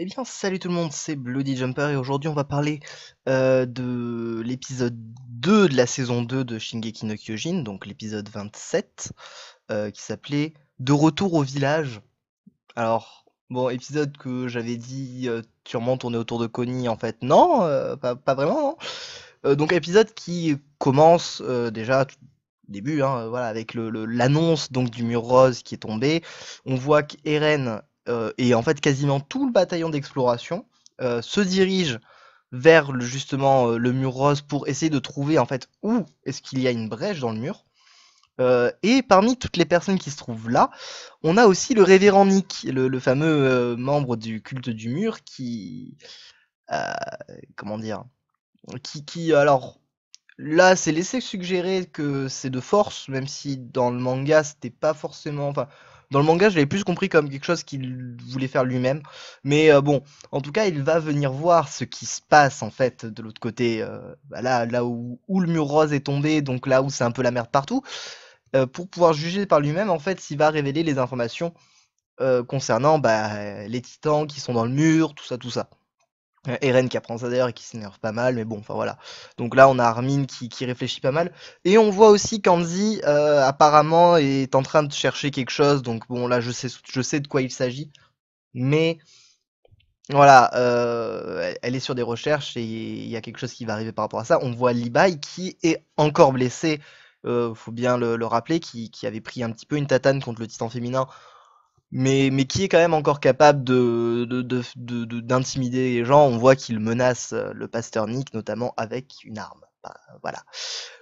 Eh bien, salut tout le monde, c'est Bloody Jumper et aujourd'hui on va parler euh, de l'épisode 2 de la saison 2 de Shingeki no Kyojin, donc l'épisode 27, euh, qui s'appelait De retour au village. Alors, bon, épisode que j'avais dit euh, sûrement tourné autour de Connie, en fait, non, pas, pas, vraiment, non hein. Euh, donc épisode qui commence euh, déjà au début, hein, euh, voilà, avec l'annonce du mur rose qui est tombé. On voit qu'Eren et en fait quasiment tout le bataillon d'exploration se dirige vers justement le mur rose pour essayer de trouver en fait où est-ce qu'il y a une brèche dans le mur. et parmi toutes les personnes qui se trouvent là, on a aussi le révérend Nick, le, fameux membre du culte du mur qui, comment dire, qui, alors, là, c'est laissé suggérer que c'est de force, même si dans le manga, c'était pas forcément. Enfin, dans le manga, je l'avais plus compris comme quelque chose qu'il voulait faire lui-même. Mais euh, bon, en tout cas, il va venir voir ce qui se passe en fait de l'autre côté, euh, bah là, là où, le mur rose est tombé, donc là où c'est un peu la merde partout, euh, pour pouvoir juger par lui-même en fait s'il va révéler les informations concernant bah, les titans qui sont dans le mur, tout ça, tout ça. Euh, Eren qui apprend ça d'ailleurs et qui s'énerve pas mal, mais bon, enfin voilà. Donc là, on a Armin qui, qui réfléchit pas mal. Et on voit aussi qu'Anzi, euh, apparemment, est en train de chercher quelque chose. Donc bon, là, je sais, de quoi il s'agit. Mais voilà, euh, elle est sur des recherches et il y a quelque chose qui va arriver par rapport à ça. On voit Libai qui est encore blessé. Il faut bien le, rappeler, qui, qui, avait pris un petit peu une tatane contre le titan féminin mais, mais qui est quand même encore capable de, d'intimider les gens. On voit qu'il menace euh, le pasteur Nick, notamment avec une arme. voilà.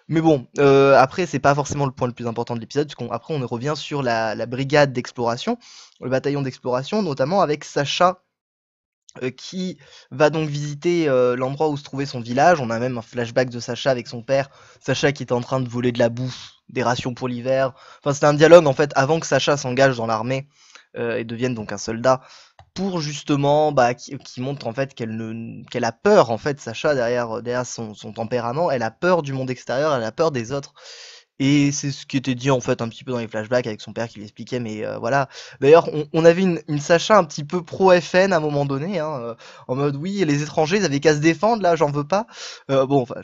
Mais bon, euh, après, c'est pas forcément le point le plus important de l'épisode, puisqu'après, on, on revient sur la, brigade d'exploration, le bataillon d'exploration, notamment avec Sacha, euh, qui va donc visiter l'endroit où se trouvait son village. On a même un flashback de Sacha avec son père, Sacha qui est en train de voler de la bouffe, des rations pour l'hiver. Enfin, c'est un dialogue en fait avant que Sacha s'engage dans l'armée. Euh, et deviennent donc un soldat pour justement bah, qui, montre en fait qu'elle a peur en fait Sacha derrière euh, derrière son, tempérament elle a peur du monde extérieur elle a peur des autres et c'est ce qui était dit en fait un petit peu dans les flashbacks avec son père qui l'expliquait mais euh, voilà d'ailleurs on, avait une, Sacha un petit peu pro FN à un moment donné hein, en mode oui les étrangers ils avaient qu'à se défendre là j'en veux pas bon enfin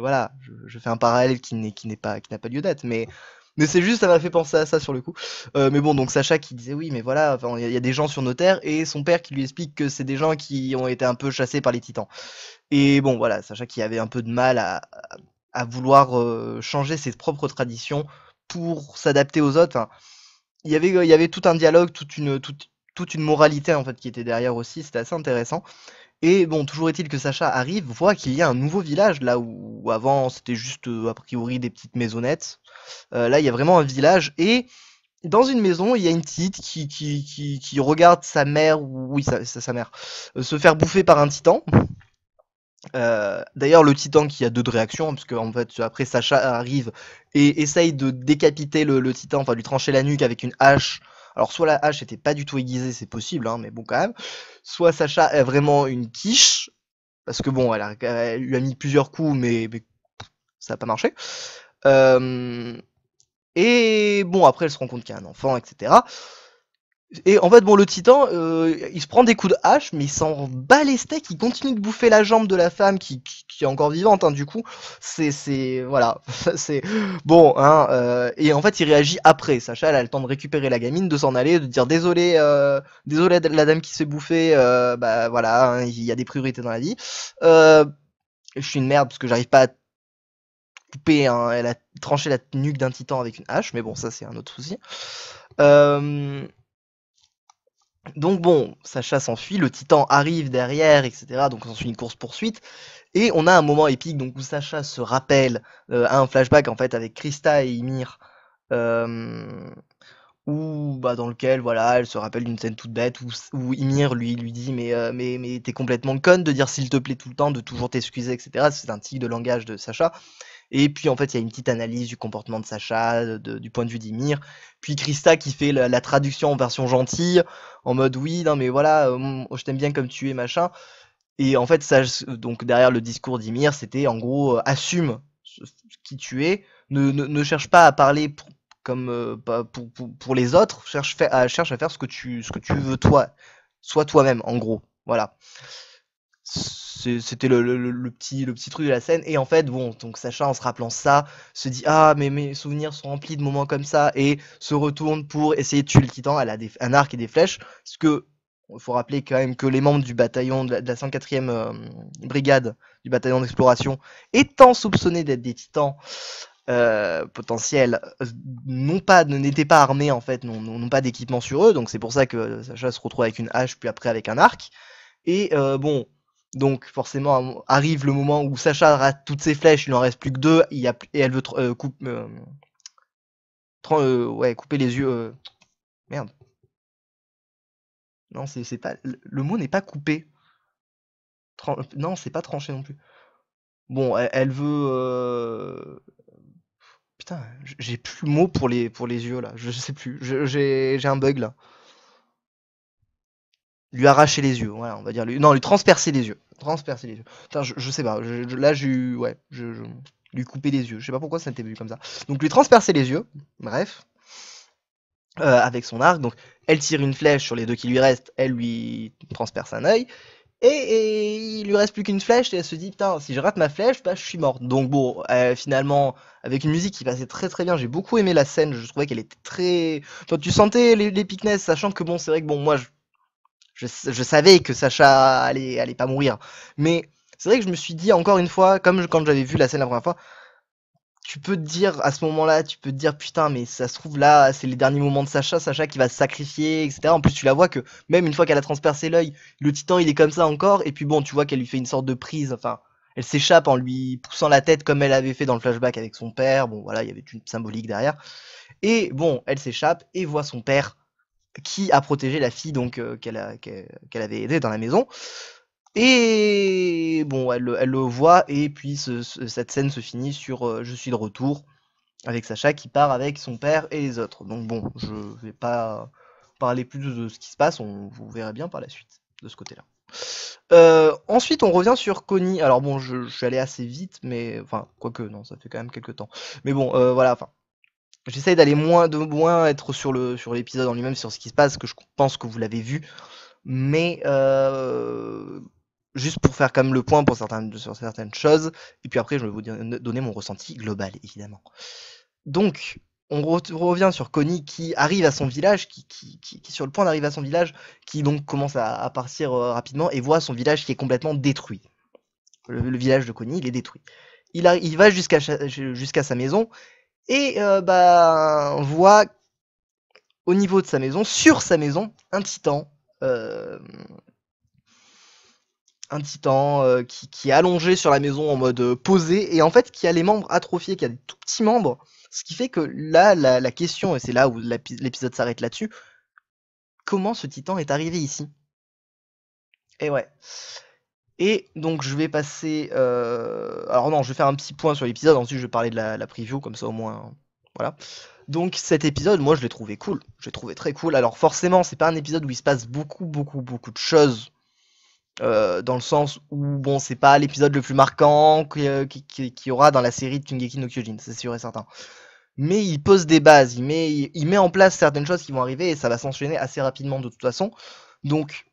voilà je, fais un parallèle qui n'est qui n'est pas qui n'a pas lieu d'être mais mais c'est juste, ça m'a fait penser à ça sur le coup. Euh, mais bon, donc Sacha qui disait oui, mais voilà, il y, a des gens sur nos terres et son père qui lui explique que c'est des gens qui ont été un peu chassés par les titans. Et bon, voilà, Sacha qui avait un peu de mal à, vouloir euh, changer ses propres traditions pour s'adapter aux autres. Hein. il y avait, il y avait tout un dialogue, toute une, toute, une moralité en fait qui était derrière aussi, c'était assez intéressant. Et bon, toujours est-il que Sacha arrive, voit qu'il y a un nouveau village là où, avant c'était juste euh, a priori des petites maisonnettes, euh, là, il y a vraiment un village et dans une maison, il y a une petite qui, regarde sa mère, oui, sa, sa mère, euh, se faire bouffer par un titan. Euh, d'ailleurs, le titan qui a deux réactions hein, parce qu'en fait, après Sacha arrive et essaye de décapiter le, titan, enfin lui trancher la nuque avec une hache. Alors, soit la hache n'était pas du tout aiguisée, c'est possible, hein, mais bon, quand même. Soit Sacha est vraiment une quiche, parce que bon, elle, lui a mis plusieurs coups, mais, mais ça n'a pas marché. Euh, et bon, après, elle se rend compte qu'il y a un enfant, etc. Et en fait, bon, le titan, euh, il se prend des coups de hache, mais il s'en bat les steaks, il continue de bouffer la jambe de la femme qui, est encore vivante, hein, du coup. C'est, voilà, c'est bon, hein. Euh, et en fait, il réagit après. Sacha, elle a le temps de récupérer la gamine, de s'en aller, de dire désolé, désolé la dame qui s'est bouffée, bah voilà, hein, il y a des priorités dans la vie. je suis une merde parce que j'arrive pas à Hein, elle a tranché la nuque d'un titan avec une hache, mais bon, ça c'est un autre souci. Euh, donc bon, Sacha s'enfuit, le titan arrive derrière, etc. Donc on suit une course-poursuite. Et on a un moment épique donc, où Sacha se rappelle euh, à un flashback en fait avec Krista et Ymir. Euh, où, bah, dans lequel voilà, elle se rappelle d'une scène toute bête où, Ymir lui, lui dit mais, mais, mais t'es complètement conne de dire s'il te plaît tout le temps, de toujours t'excuser, etc. C'est un type de langage de Sacha. Et puis en fait, il y a une petite analyse du comportement de Sacha, du point de vue d'Ymir. Puis Krista qui fait la, traduction en version gentille, en mode oui, non mais voilà, euh, oh, je t'aime bien comme tu es, machin. Et en fait, ça, donc derrière le discours d'Ymir, c'était en gros euh, Assume assume qui tu es, ne, ne, cherche pas à parler pour, comme euh, pour, pour, les autres, cherche, à, cherche à faire ce que tu, ce que tu veux toi, sois toi-même en gros. Voilà c'était le, petit, le petit truc de la scène. Et en fait, bon, donc Sacha, en se rappelant ça, se dit Ah, mais mes souvenirs sont remplis de moments comme ça, et se retourne pour essayer de tuer le titan. Elle a un arc et des flèches, ce que. Il faut rappeler quand même que les membres du bataillon de la, 104e euh, brigade du bataillon d'exploration, étant soupçonnés d'être des titans, euh, potentiels non pas n'étaient pas armés en fait, n'ont pas d'équipement sur eux, donc c'est pour ça que Sacha se retrouve avec une hache puis après avec un arc. Et euh, bon, donc forcément arrive le moment où Sacha rate toutes ses flèches, il n'en reste plus que deux, il y a, et elle veut euh, coupe, euh, euh, ouais, couper les yeux. Merde. Non, c'est pas le mot n'est pas coupé. non, c'est pas tranché non plus. Bon, elle, veut. Putain, j'ai plus le mot pour les pour les yeux là. Je sais plus. J'ai un bug là lui arracher les yeux, voilà, on va dire, lui, non, lui transpercer les yeux, transpercer les yeux. je, sais pas, là j'ai ouais, je, lui couper les yeux, je sais pas pourquoi ça n'était vu comme ça. Donc lui transpercer les yeux, bref, euh, avec son arc, donc elle tire une flèche sur les deux qui lui restent, elle lui transperce un oeil et, il lui reste plus qu'une flèche et elle se dit putain si je rate ma flèche bah je suis morte donc bon euh, finalement avec une musique qui passait très très bien j'ai beaucoup aimé la scène je trouvais qu'elle était très enfin, tu sentais les, sachant que bon c'est vrai que bon moi je je, savais que Sacha allait, allait pas mourir. Mais c'est vrai que je me suis dit, encore une fois, comme quand j'avais vu la scène la première fois, tu peux te dire à ce moment-là, tu peux te dire putain, mais ça se trouve là, c'est les derniers moments de Sacha, Sacha qui va se sacrifier, etc. En plus, tu la vois que même une fois qu'elle a transpercé l'œil, le titan il est comme ça encore, et puis bon, tu vois qu'elle lui fait une sorte de prise, enfin, elle s'échappe en lui poussant la tête comme elle avait fait dans le flashback avec son père, bon voilà, il y avait une symbolique derrière. Et bon, elle s'échappe et voit son père qui a protégé la fille donc euh, qu'elle avait aidée dans la maison. Et bon, elle, le voit et puis cette scène se finit sur euh, je suis de retour avec Sacha qui part avec son père et les autres. Donc bon, je vais pas parler plus de ce qui se passe, on vous verrez bien par la suite de ce côté-là. Euh, ensuite, on revient sur Connie. Alors bon, je, suis allé assez vite, mais enfin, quoique, non, ça fait quand même quelques temps. Mais bon, voilà, enfin, j'essaye d'aller moins de moins être sur le sur l'épisode en lui-même, sur ce qui se passe, que je pense que vous l'avez vu, mais euh, juste pour faire quand même le point pour sur certaines choses, et puis après je vais vous donner mon ressenti global évidemment. Donc on revient sur Connie qui arrive à son village, qui, est sur le point d'arriver à son village, qui donc commence à, partir euh, rapidement et voit son village qui est complètement détruit. Le, village de Connie, il est détruit. Il, va jusqu'à jusqu'à sa maison et euh, bah, on voit au niveau de sa maison, sur sa maison, un titan. Euh, un titan euh, qui, qui, est allongé sur la maison en mode posé et en fait qui a les membres atrophiés, qui a des tout petits membres. Ce qui fait que là, la, la question, et c'est là où l'épisode s'arrête là-dessus, comment ce titan est arrivé ici Et eh ouais. Et donc je vais passer... Euh, alors non, je vais faire un petit point sur l'épisode, ensuite je vais parler de la, preview, comme ça au moins... Voilà. Donc cet épisode, moi je l'ai trouvé cool. Je l'ai trouvé très cool. Alors forcément, c'est pas un épisode où il se passe beaucoup, beaucoup, beaucoup de choses. Euh, dans le sens où, bon, c'est pas l'épisode le plus marquant euh, qu'il qui, aura dans la série de Kingeki no Kyojin, c'est sûr et certain. Mais il pose des bases, il met, il met en place certaines choses qui vont arriver et ça va s'enchaîner assez rapidement de toute façon. Donc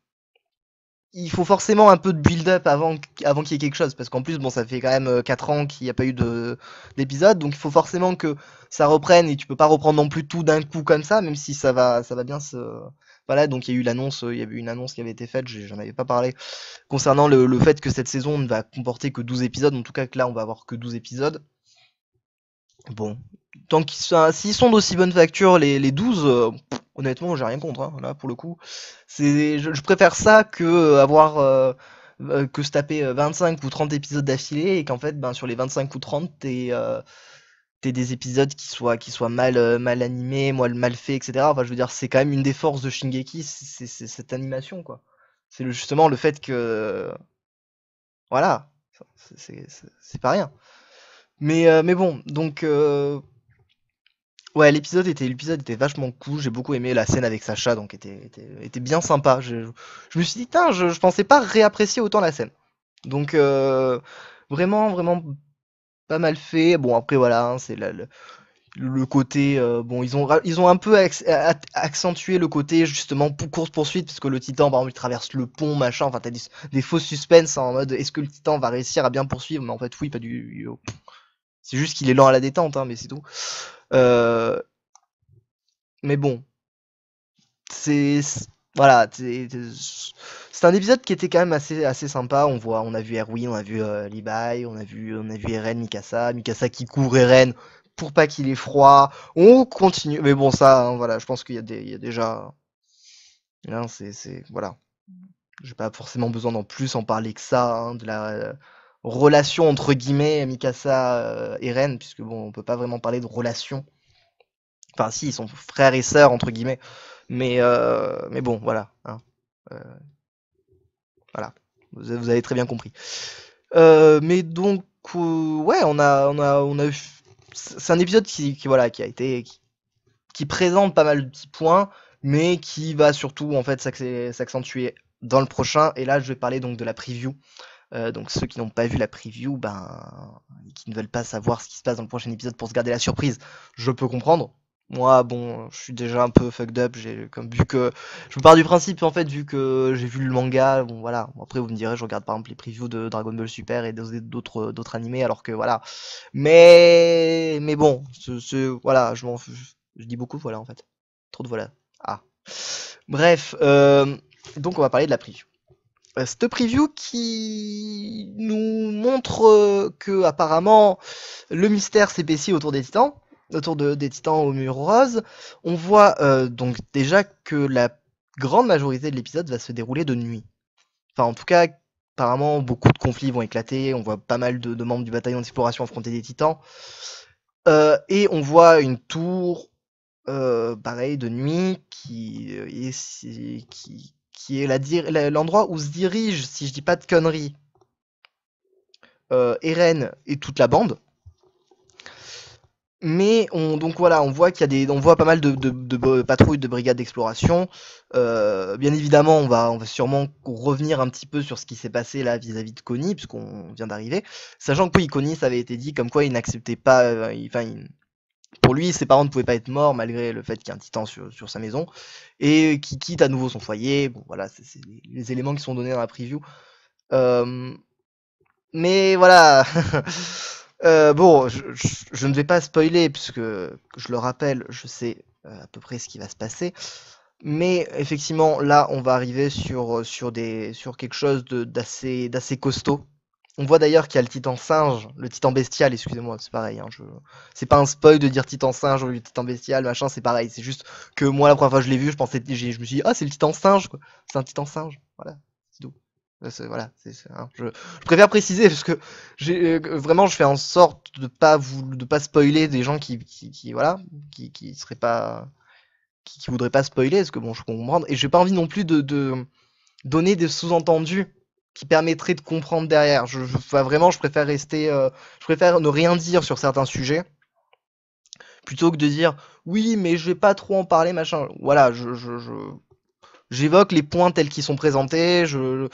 il faut forcément un peu de build-up avant, avant qu'il y ait quelque chose, parce qu'en plus, bon, ça fait quand même 4 euh, ans qu'il n'y a pas eu d'épisode, donc il faut forcément que ça reprenne, et tu peux pas reprendre non plus tout d'un coup comme ça, même si ça va, ça va bien se... Voilà, donc il y a eu l'annonce, euh, il y avait une annonce qui avait été faite, j'en avais pas parlé, concernant le, le, fait que cette saison ne va comporter que 12 épisodes, en tout cas que là, on va avoir que 12 épisodes. Bon. Tant qu'ils s'ils sont d'aussi bonne facture, les, les 12, euh, honnêtement, j'ai rien contre. Hein, là, pour le coup, c'est, je, préfère ça que euh, avoir euh, que se taper 25 ou 30 épisodes d'affilée et qu'en fait, ben, sur les 25 ou 30, t'es, des épisodes qui soient, qui soient mal, mal animés, mal, mal faits, etc. Enfin, je veux dire, c'est quand même une des forces de Shingeki, c'est, cette animation, quoi. C'est le, justement le fait que. Voilà, c'est pas rien. Euh, mais, bon, donc. Euh, ouais, l'épisode était, l'épisode était vachement cool. J'ai beaucoup aimé la scène avec Sacha, donc était, était, bien sympa. Je, me suis dit, tiens, je, pensais pas réapprécier autant la scène. Donc, euh, vraiment, vraiment pas mal fait. Bon, après, voilà, hein, c'est le, côté. bon, ils ont, ils ont un peu accentué le côté, justement, pour course-poursuite, parce que le titan, par exemple, il traverse le pont, machin. Enfin, t'as des, des faux suspens hein, en mode est-ce que le titan va réussir à bien poursuivre Mais en fait, oui, pas du. C'est juste qu'il est lent à la détente, hein, mais c'est tout. Euh, mais bon. C'est. Voilà, c'est un épisode qui était quand même assez, assez sympa. On voit, on a vu Erwin, on a vu euh, on a vu, on a vu Eren, Mikasa, Mikasa qui court Eren pour pas qu'il ait froid. On continue, mais bon ça, hein, voilà, je pense qu'il y, a déjà, hein, c'est, voilà, j'ai pas forcément besoin d'en plus en parler que ça hein, de la relation entre guillemets Mikasa euh, et Ren, puisque bon, on peut pas vraiment parler de relation. Enfin, si, ils sont frères et sœurs entre guillemets, mais euh, mais bon, voilà. Hein. Euh, voilà, vous, avez très bien compris. mais donc, ouais, on a, on a, on a eu... C'est un épisode qui, voilà, qui a été, qui, présente pas mal de petits points, mais qui va surtout en fait s'accentuer dans le prochain. Et là, je vais parler donc de la preview euh, donc ceux qui n'ont pas vu la preview, ben, qui ne veulent pas savoir ce qui se passe dans le prochain épisode pour se garder la surprise, je peux comprendre. Moi, bon, je suis déjà un peu fucked up. J'ai comme vu que je me pars du principe en fait, vu que j'ai vu le manga. Bon, voilà. Après, vous me direz, je regarde par exemple les previews de Dragon Ball Super et d'autres d'autres euh, animés, alors que voilà. Mais mais bon, ce, voilà, je m'en je dis beaucoup voilà en fait. Trop de voilà. Ah. Bref, euh, donc on va parler de la preview. Euh, cette preview qui nous montre euh, que apparemment le mystère s'épaissit autour des titans, autour de, des titans au mur rose. On voit euh, donc déjà que la grande majorité de l'épisode va se dérouler de nuit. Enfin en tout cas apparemment beaucoup de conflits vont éclater, on voit pas mal de, membres du bataillon d'exploration affronter des titans. et on voit une tour pareil de nuit qui, qui, qui est l'endroit où se dirige, si je dis pas de conneries, euh, Eren et toute la bande. Mais on, donc voilà, on voit qu'il y a des, on voit pas mal de, patrouilles, de brigades d'exploration. Euh, bien évidemment, on va, on va sûrement revenir un petit peu sur ce qui s'est passé là vis-à-vis de Connie, puisqu'on vient d'arriver. Sachant que Connie, ça avait été dit comme quoi il n'acceptait pas, euh, enfin, pour lui, ses parents ne pouvaient pas être morts malgré le fait qu'il y ait un titan sur, sa maison, et qui quitte à nouveau son foyer. Bon, voilà, c'est les éléments qui sont donnés dans la preview. Euh, mais voilà. Euh, bon, je, ne vais pas spoiler, puisque je le rappelle, je sais euh, à peu près ce qui va se passer. Mais effectivement, là, on va arriver sur, sur quelque chose d'assez costaud on voit d'ailleurs qu'il y a le titan singe, le titan bestial, excusez-moi, c'est pareil. Hein, C'est pas un spoil de dire titan singe ou titan bestial, machin, c'est pareil. C'est juste que moi, la première fois que je l'ai vu, je, pensais, je me suis dit, ah, c'est le titan singe, C'est un titan singe, voilà, c'est doux, euh, Voilà, hein, je, préfère préciser parce euh, que vraiment je fais en sorte de pas vous, de pas spoiler des gens qui, qui, voilà, qui, qui seraient pas, qui, voudraient pas spoiler, parce que bon, je comprends. Et j'ai pas envie non plus de donner des sous-entendus qui permettrait de comprendre derrière. Je, vraiment, je préfère rester, euh, je préfère ne rien dire sur certains sujets plutôt que de dire oui, mais je vais pas trop en parler, machin. Voilà, je, j'évoque les points tels qu'ils sont présentés. Je,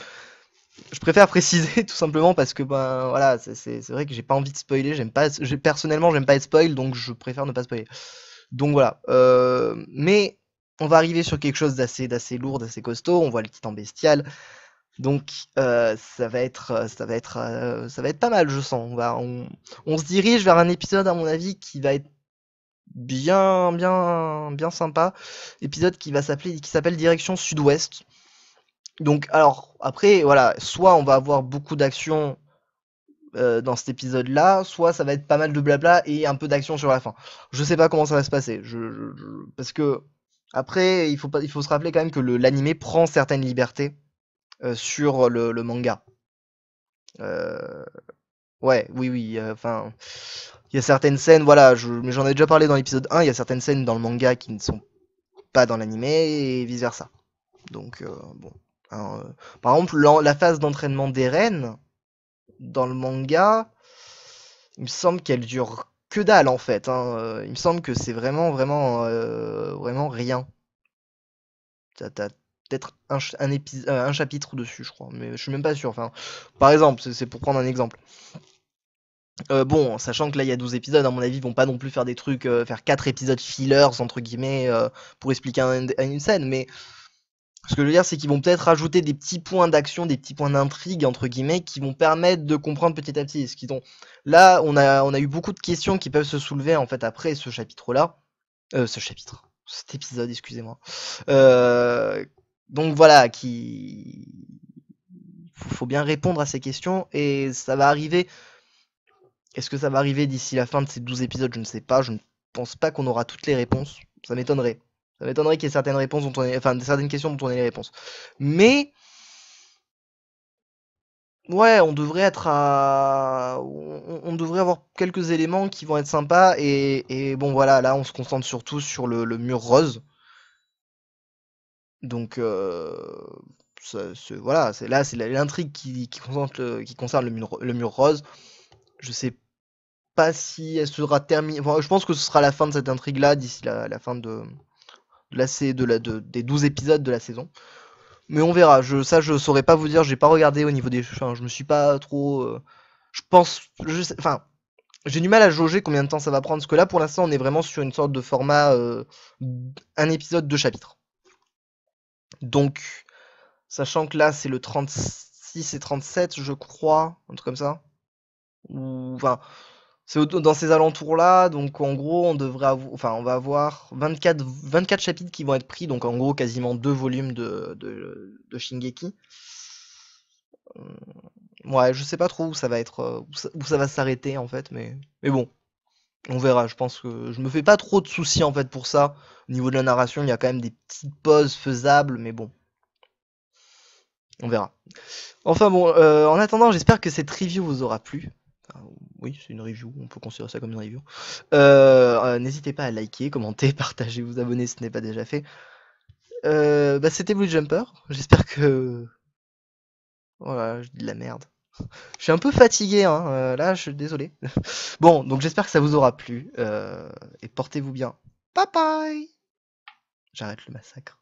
je préfère préciser tout simplement parce que ben voilà, c'est, vrai que j'ai pas envie de spoiler. J'aime pas, personnellement, j'aime pas être spoil, donc je préfère ne pas spoiler. Donc voilà. Euh, mais on va arriver sur quelque chose d'assez, d'assez lourd, d'assez costaud. On voit le titan bestial. Donc euh, ça va être euh, ça va être euh, ça va être pas mal, je sens. On, va, on, se dirige vers un épisode à mon avis qui va être bien bien bien sympa, épisode qui va s'appeler qui s'appelle Direction Sud-Ouest. Donc alors après voilà, soit on va avoir beaucoup d'action dans cet épisode là, soit ça va être pas mal de blabla et un peu d'action sur la fin. Je sais pas comment ça va se passer, parce que après il faut pas, il faut se rappeler quand même que l'animé prend certaines libertés euh, sur le, manga. Euh, ouais, oui, oui. Enfin, il y a certaines scènes, voilà, mais j'en ai déjà parlé dans l'épisode 1, il y a certaines scènes dans le manga qui ne sont pas dans l'anime et vice-versa. Donc, euh, bon. par exemple, la, phase d'entraînement des d'Eren, dans le manga, il me semble qu'elle dure que dalle en fait. Hein, il me semble que c'est vraiment, vraiment, vraiment rien peut-être euh, un, chapitre dessus, je crois. Mais je suis même pas sûr. Enfin, par exemple, c'est pour prendre un exemple. Euh, bon, sachant que là il y a 12 épisodes, à mon avis, ils vont pas non plus faire des trucs, euh, faire 4 épisodes fillers, entre guillemets, pour expliquer une scène, mais ce que je veux dire, c'est qu'ils vont peut-être rajouter des petits points d'action, des petits points d'intrigue, entre guillemets, qui vont permettre de comprendre petit à petit ce qu'ils ont. Là, on a, on a eu beaucoup de questions qui peuvent se soulever, en fait, après ce chapitre-là, ce chapitre, cet épisode, excusez-moi, donc voilà, qui faut bien répondre à ces questions et ça va arriver. Est-ce que ça va arriver d'ici la fin de ces 12 épisodes Je ne sais pas. Je ne pense pas qu'on aura toutes les réponses. Ça m'étonnerait. Ça m'étonnerait qu'il y ait certaines réponses dont certaines questions dont on ait les réponses. Mais ouais, on devrait être à, on, devrait avoir quelques éléments qui vont être sympas et, bon voilà, là on se concentre surtout sur le mur rose donc, euh, voilà, c'est là, c'est l'intrigue qui, concerne, qui concerne le mur, rose. Je sais pas si elle sera terminée. je pense que ce sera la fin de cette intrigue-là d'ici la, la, fin de, de la des 12 épisodes de la saison. Mais on verra. ça, je saurais pas vous dire. J'ai pas regardé au niveau des. Enfin, je me suis pas trop. Euh, je pense. enfin, j'ai du mal à jauger combien de temps ça va prendre. Parce que là, pour l'instant, on est vraiment sur une sorte de format. Euh, un épisode, deux chapitres. Donc, sachant que là, c'est le 36 et 37, je crois, un truc comme ça. Ou, enfin, c'est dans ces alentours-là. Donc, en gros, on devrait enfin, on va avoir 24, 24 chapitres qui vont être pris. Donc, en gros, quasiment deux volumes de, de, Shingeki. Hum, ouais, je sais pas trop où ça va être, euh, où ça va s'arrêter en fait, mais, mais bon, on verra, je pense que je me fais pas trop de soucis en fait pour ça. Au niveau de la narration, il y a quand même des petites pauses faisables, mais bon. On verra. Enfin bon, euh, en attendant, j'espère que cette review vous aura plu. oui, c'est une review, on peut considérer ça comme une review. Euh, euh, n'hésitez pas à liker, commenter, partager, vous abonner si ce n'est pas déjà fait. Bah, c'était Blue Jumper, j'espère que... Voilà, je dis de la merde. Je suis un peu fatigué, hein, euh, là, je suis désolé. Bon, donc j'espère que ça vous aura plu. Euh, et portez-vous bien. Bye bye J'arrête le massacre.